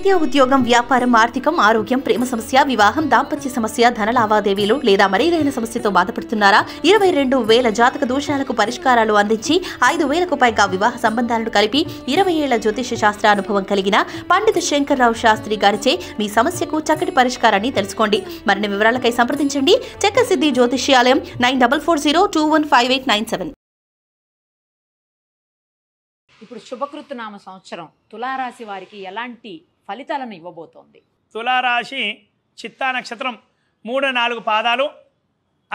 విద్య ఉద్యోగం వ్యాపారం ఆర్థికం ఆరోగ్యం ప్రేమ సమస్య వివాహం దాంపత్య సమస్య ధన లావాదేవీలు లేదా మరేదైనా సమస్యతో బాధపడుతున్నారా ఇరవై రెండు వేల జాతక దోషాలకు పరిష్కారాలు అందించి ఐదు వేలకు పైగా వివాహ సంబంధాలను కలిపి ఇరవై ఏళ్ల జ్యోతిష శాస్త్ర అనుభవం కలిగిన పండిత శంకర్రావు శాస్త్రి గారిచే మీ సమస్యకు చక్కటి పరిష్కారాన్ని తెలుసుకోండి మరిన్ని వివరాలకై సంప్రదించండి చక్కసిద్ధి జ్యోతిష్యాలయం nine double four zero two one five eight nine seven ఇప్పుడు శుభకృతనామ సంవత్సరం తులారాశి వారికి ఎలాంటి ఫలితాలను ఇవ్వబోతోంది తులారాశి చిత్తా నక్షత్రం మూడు నాలుగు పాదాలు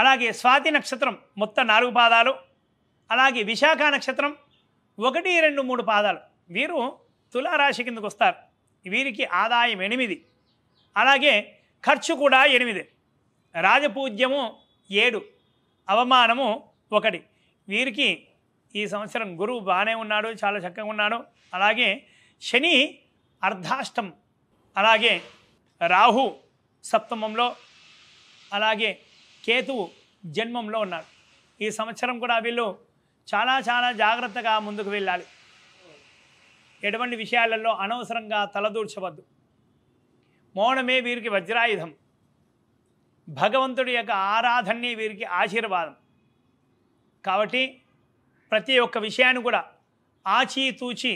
అలాగే స్వాతి నక్షత్రం మొత్తం నాలుగు పాదాలు అలాగే విశాఖ నక్షత్రం ఒకటి రెండు మూడు పాదాలు వీరు తులారాశి కిందకు వస్తారు వీరికి ఆదాయం ఎనిమిది అలాగే ఖర్చు కూడా ఎనిమిది రాజపూజ్యము ఏడు అవమానము ఒకటి వీరికి ఈ సంవత్సరం గురువు బాగానే ఉన్నాడు చాలా చక్కగా ఉన్నాడు అలాగే శని అర్ధాష్టం అలాగే రాహు సప్తమంలో అలాగే కేతువు జన్మంలో ఉన్నారు ఈ సంవత్సరం కూడా వీళ్ళు చాలా చాలా జాగ్రత్తగా ముందుకు వెళ్ళాలి ఎటువంటి విషయాలలో అనవసరంగా తలదూర్చవద్దు మౌనమే వీరికి వజ్రాయుధం భగవంతుడి యొక్క ఆరాధనని వీరికి ఆశీర్వాదం కాబట్టి ప్రతి ఒక్క విషయాన్ని కూడా ఆచితూచి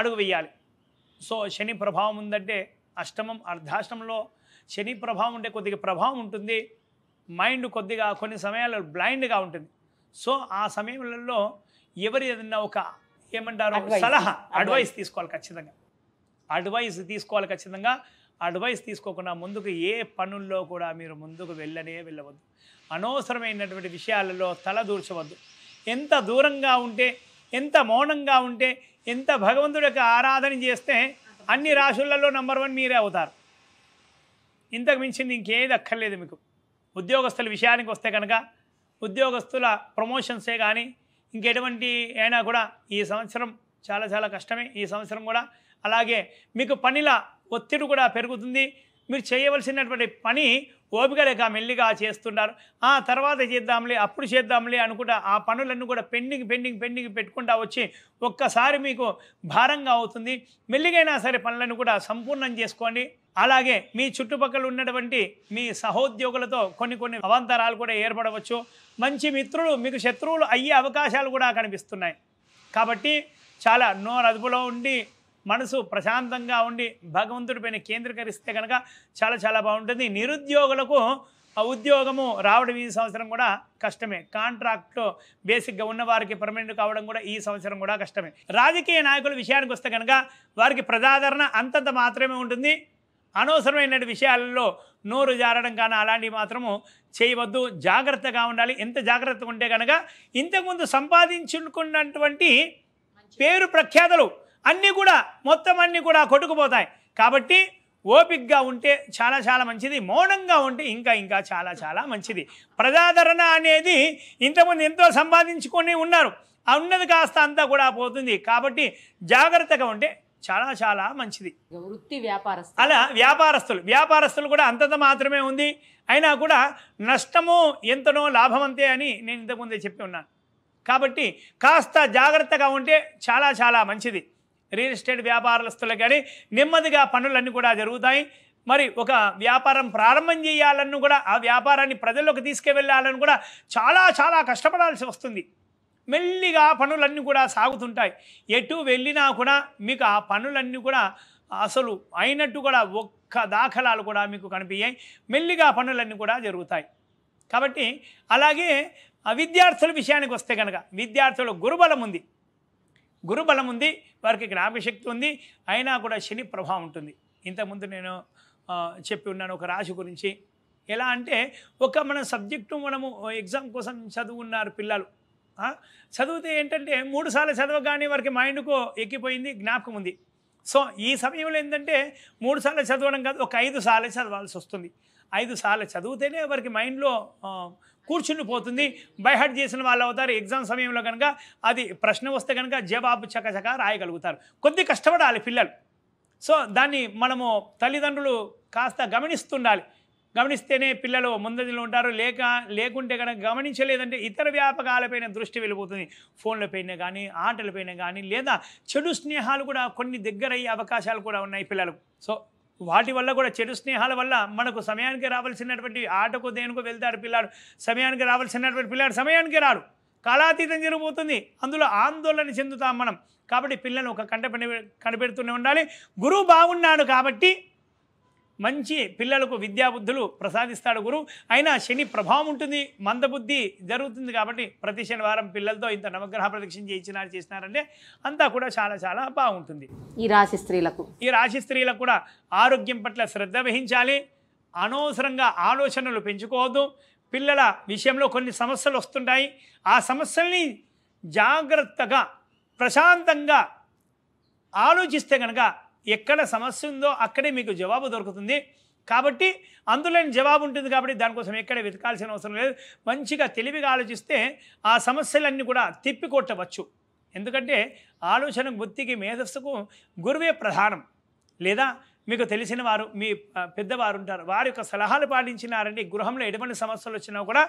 అడుగు వేయాలి సో శని ప్రభావం ఉందంటే అష్టమం అర్ధాష్టంలో శని ప్రభావం ఉంటే కొద్దిగా ప్రభావం ఉంటుంది మైండ్ కొద్దిగా కొన్ని సమయాల్లో బ్లైండ్గా ఉంటుంది సో ఆ సమయంలో ఎవరు ఏదన్నా ఒక ఏమంటారు సలహా అడ్వైస్ తీసుకోవాలి ఖచ్చితంగా అడ్వైస్ తీసుకోవాలి ఖచ్చితంగా అడ్వైస్ తీసుకోకుండా ముందుకు ఏ పనుల్లో కూడా మీరు ముందుకు వెళ్ళనే వెళ్ళవద్దు అనవసరమైనటువంటి విషయాలలో తల దూర్చవద్దు ఎంత దూరంగా ఉంటే ఎంత మౌనంగా ఉంటే ఎంత యొక్క ఆరాధన చేస్తే అన్ని రాశులలో నంబర్ వన్ మీరే అవుతారు ఇంతకు మించింది ఇంకేది అక్కర్లేదు మీకు ఉద్యోగస్తుల విషయానికి వస్తే కనుక ఉద్యోగస్తుల ప్రమోషన్సే కానీ ఇంకెటువంటి అయినా కూడా ఈ సంవత్సరం చాలా చాలా కష్టమే ఈ సంవత్సరం కూడా అలాగే మీకు పనిల ఒత్తిడి కూడా పెరుగుతుంది మీరు చేయవలసినటువంటి పని ఓపిక లేక మెల్లిగా చేస్తున్నారు ఆ తర్వాత చేద్దాంలే అప్పుడు చేద్దాంలే అనుకుంటా ఆ పనులన్నీ కూడా పెండింగ్ పెండింగ్ పెండింగ్ పెట్టుకుంటా వచ్చి ఒక్కసారి మీకు భారంగా అవుతుంది మెల్లిగైనా సరే పనులను కూడా సంపూర్ణం చేసుకోండి అలాగే మీ చుట్టుపక్కల ఉన్నటువంటి మీ సహోద్యోగులతో కొన్ని కొన్ని అవాంతరాలు కూడా ఏర్పడవచ్చు మంచి మిత్రులు మీకు శత్రువులు అయ్యే అవకాశాలు కూడా కనిపిస్తున్నాయి కాబట్టి చాలా నోరు అదుపులో ఉండి మనసు ప్రశాంతంగా ఉండి భగవంతుడిపైన కేంద్రీకరిస్తే కనుక చాలా చాలా బాగుంటుంది నిరుద్యోగులకు ఉద్యోగము రావడం ఈ సంవత్సరం కూడా కష్టమే కాంట్రాక్ట్ బేసిక్గా ఉన్న వారికి పర్మనెంట్ కావడం కూడా ఈ సంవత్సరం కూడా కష్టమే రాజకీయ నాయకుల విషయానికి వస్తే కనుక వారికి ప్రజాదరణ అంతంత మాత్రమే ఉంటుంది అనవసరమైన విషయాలలో నోరు జారడం కానీ అలాంటివి మాత్రము చేయవద్దు జాగ్రత్తగా ఉండాలి ఎంత జాగ్రత్తగా ఉంటే కనుక ఇంతకుముందు సంపాదించుకున్నటువంటి పేరు ప్రఖ్యాతలు అన్నీ కూడా మొత్తం అన్నీ కూడా కొట్టుకుపోతాయి కాబట్టి ఓపిక్గా ఉంటే చాలా చాలా మంచిది మౌనంగా ఉంటే ఇంకా ఇంకా చాలా చాలా మంచిది ప్రజాదరణ అనేది ఇంతకుముందు ఎంతో సంపాదించుకొని ఉన్నారు ఉన్నది కాస్త అంతా కూడా పోతుంది కాబట్టి జాగ్రత్తగా ఉంటే చాలా చాలా మంచిది వృత్తి వ్యాపార అలా వ్యాపారస్తులు వ్యాపారస్తులు కూడా అంతంత మాత్రమే ఉంది అయినా కూడా నష్టము ఎంతనో లాభం అంతే అని నేను ఇంతకుముందే చెప్పి ఉన్నాను కాబట్టి కాస్త జాగ్రత్తగా ఉంటే చాలా చాలా మంచిది రియల్ ఎస్టేట్ వ్యాపారస్తులకు కానీ నెమ్మదిగా పనులన్నీ కూడా జరుగుతాయి మరి ఒక వ్యాపారం ప్రారంభం చేయాలన్నా కూడా ఆ వ్యాపారాన్ని ప్రజల్లోకి తీసుకువెళ్ళాలని కూడా చాలా చాలా కష్టపడాల్సి వస్తుంది మెల్లిగా పనులన్నీ కూడా సాగుతుంటాయి ఎటు వెళ్ళినా కూడా మీకు ఆ పనులన్నీ కూడా అసలు అయినట్టు కూడా ఒక్క దాఖలాలు కూడా మీకు కనిపించాయి మెల్లిగా పనులన్నీ కూడా జరుగుతాయి కాబట్టి అలాగే విద్యార్థుల విషయానికి వస్తే కనుక విద్యార్థుల గురుబలం ఉంది గురుబలం ఉంది వారికి జ్ఞాపశక్తి ఉంది అయినా కూడా శని ప్రభావం ఉంటుంది ఇంతకుముందు నేను చెప్పి ఉన్నాను ఒక రాశి గురించి ఎలా అంటే ఒక మన సబ్జెక్టు మనము ఎగ్జామ్ కోసం చదువున్నారు పిల్లలు చదివితే ఏంటంటే మూడు సార్లు చదవగానే వారికి మైండ్కు ఎక్కిపోయింది జ్ఞాపకం ఉంది సో ఈ సమయంలో ఏంటంటే మూడు సార్లు చదవడం కాదు ఒక ఐదు సార్లు చదవాల్సి వస్తుంది ఐదు సార్లు చదివితేనే వారికి మైండ్లో కూర్చుని పోతుంది బైహట్ చేసిన వాళ్ళు అవుతారు ఎగ్జామ్ సమయంలో కనుక అది ప్రశ్న వస్తే కనుక జవాబు చకచక రాయగలుగుతారు కొద్ది కష్టపడాలి పిల్లలు సో దాన్ని మనము తల్లిదండ్రులు కాస్త గమనిస్తుండాలి గమనిస్తేనే పిల్లలు ముందరిలో ఉంటారు లేక లేకుంటే కనుక గమనించలేదంటే ఇతర వ్యాపకాలపైన దృష్టి వెళ్ళిపోతుంది ఫోన్లపైన కానీ ఆటలపైన కానీ లేదా చెడు స్నేహాలు కూడా కొన్ని దగ్గరయ్యే అవకాశాలు కూడా ఉన్నాయి పిల్లలకు సో వాటి వల్ల కూడా చెడు స్నేహాల వల్ల మనకు సమయానికి రావాల్సినటువంటి ఆటకు దేనికో వెళ్తాడు పిల్లాడు సమయానికి రావాల్సినటువంటి పిల్లాడు సమయానికి రాడు కాలాతీతం జరిగిపోతుంది అందులో ఆందోళన చెందుతాం మనం కాబట్టి పిల్లలు ఒక కంట కనిపెడుతూనే ఉండాలి గురువు బాగున్నాడు కాబట్టి మంచి పిల్లలకు విద్యాబుద్ధులు ప్రసాదిస్తాడు గురు అయినా శని ప్రభావం ఉంటుంది మందబుద్ధి జరుగుతుంది కాబట్టి ప్రతి శనివారం పిల్లలతో ఇంత నవగ్రహ ప్రదక్షిణ చేయించినారు చేసినారంటే అంతా కూడా చాలా చాలా బాగుంటుంది ఈ రాశి స్త్రీలకు ఈ రాశి స్త్రీలకు కూడా ఆరోగ్యం పట్ల శ్రద్ధ వహించాలి అనవసరంగా ఆలోచనలు పెంచుకోవద్దు పిల్లల విషయంలో కొన్ని సమస్యలు వస్తుంటాయి ఆ సమస్యల్ని జాగ్రత్తగా ప్రశాంతంగా ఆలోచిస్తే కనుక ఎక్కడ సమస్య ఉందో అక్కడే మీకు జవాబు దొరుకుతుంది కాబట్టి అందులోని జవాబు ఉంటుంది కాబట్టి దానికోసం ఎక్కడ వెతకాల్సిన అవసరం లేదు మంచిగా తెలివిగా ఆలోచిస్తే ఆ సమస్యలన్నీ కూడా తిప్పికొట్టవచ్చు ఎందుకంటే ఆలోచన బుద్ధికి మేధస్సుకు గురువే ప్రధానం లేదా మీకు తెలిసిన వారు మీ పెద్దవారు ఉంటారు వారి యొక్క సలహాలు పాటించినారండి గృహంలో ఎటువంటి సమస్యలు వచ్చినా కూడా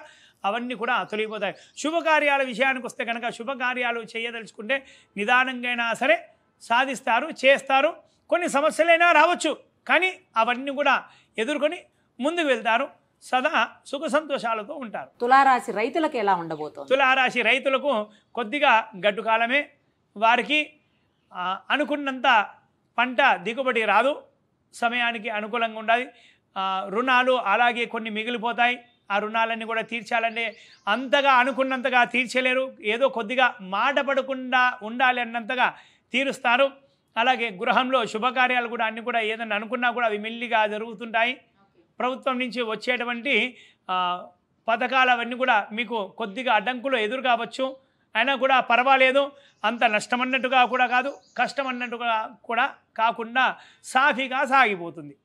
అవన్నీ కూడా తొలగిపోతాయి శుభకార్యాల విషయానికి వస్తే కనుక శుభకార్యాలు చేయదలుచుకుంటే నిదానంగా అయినా సరే సాధిస్తారు చేస్తారు కొన్ని సమస్యలైనా రావచ్చు కానీ అవన్నీ కూడా ఎదుర్కొని ముందుకు వెళ్తారు సదా సుఖ సంతోషాలతో ఉంటారు తులారాశి రైతులకు ఎలా ఉండబోతుంది తులారాశి రైతులకు కొద్దిగా గడ్డు కాలమే వారికి అనుకున్నంత పంట దిగుబడి రాదు సమయానికి అనుకూలంగా ఉండాలి రుణాలు అలాగే కొన్ని మిగిలిపోతాయి ఆ రుణాలన్నీ కూడా తీర్చాలంటే అంతగా అనుకున్నంతగా తీర్చలేరు ఏదో కొద్దిగా మాట పడకుండా ఉండాలి అన్నంతగా తీరుస్తారు అలాగే గృహంలో శుభకార్యాలు కూడా అన్నీ కూడా ఏదైనా అనుకున్నా కూడా అవి మెల్లిగా జరుగుతుంటాయి ప్రభుత్వం నుంచి వచ్చేటువంటి పథకాలు అవన్నీ కూడా మీకు కొద్దిగా అడ్డంకులు ఎదురు కావచ్చు అయినా కూడా పర్వాలేదు అంత నష్టమన్నట్టుగా కూడా కాదు కష్టం అన్నట్టుగా కూడా కాకుండా సాఫీగా సాగిపోతుంది